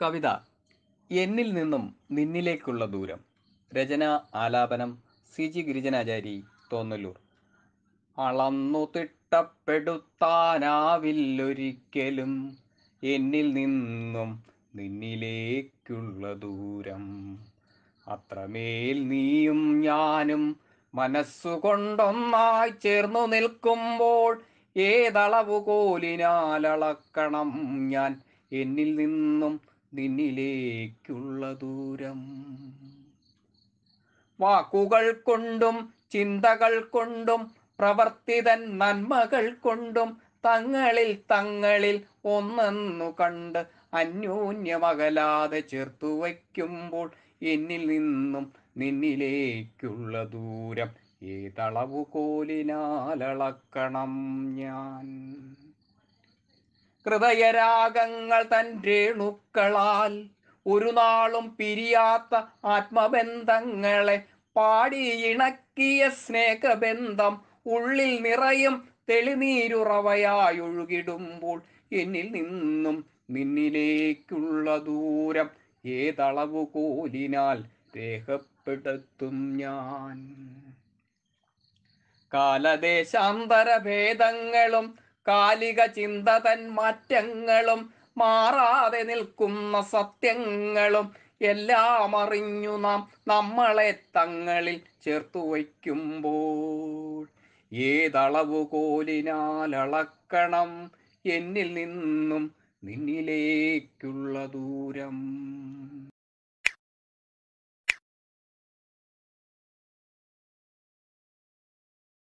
കവിത എന്നിൽ നിന്നും നിന്നിലേക്കുള്ള ദൂരം രചന ആലാപനം സി ജി ഗിരിജനാചാരി തോന്നലൂർ അളന്നു തിട്ടപ്പെടുത്താനാവില്ലൊരിക്കലും എന്നിൽ നിന്നും നിന്നിലേക്കുള്ള ദൂരം അത്രമേൽ നീയും ഞാനും മനസ്സുകൊണ്ടൊന്നായി ചേർന്നു നിൽക്കുമ്പോൾ ഏതളവുകോലിനാലളക്കണം ഞാൻ എന്നിൽ നിന്നും നിന്നിലേക്കുള്ള ദൂരം വാക്കുകൾ കൊണ്ടും ചിന്തകൾ കൊണ്ടും പ്രവർത്തിതൻ നന്മകൾ കൊണ്ടും തങ്ങളിൽ തങ്ങളിൽ ഒന്നെന്നു കണ്ട് അന്യോന്യമകലാതെ ചേർത്തു വയ്ക്കുമ്പോൾ എന്നിൽ നിന്നും നിന്നിലേക്കുള്ള ദൂരം ഏതളവുകോലിനാലളക്കണം ഞാൻ ഹൃദയരാഗങ്ങൾ തൻ രേണുക്കളാൽ ഒരു നാളും പിരിയാത്ത ആത്മബന്ധങ്ങളെ പാടിയിണക്കിയ സ്നേഹബന്ധം ഉള്ളിൽ നിറയും തെളിനീരുറവയായൊഴുകിടുമ്പോൾ എന്നിൽ നിന്നും നിന്നിലേക്കുള്ള ദൂരം കോലിനാൽ രേഖപ്പെടുത്തും ഞാൻ കാലദേശാന്തര ഭേദങ്ങളും കാലിക ചിന്ത മാറ്റങ്ങളും മാറാതെ നിൽക്കുന്ന സത്യങ്ങളും എല്ലാം അറിഞ്ഞു നാം നമ്മളെ തങ്ങളിൽ ചേർത്തു വയ്ക്കുമ്പോൾ ഏതളവുകോലിനാൽ അളക്കണം എന്നിൽ നിന്നും നിന്നിലേക്കുള്ള ദൂരം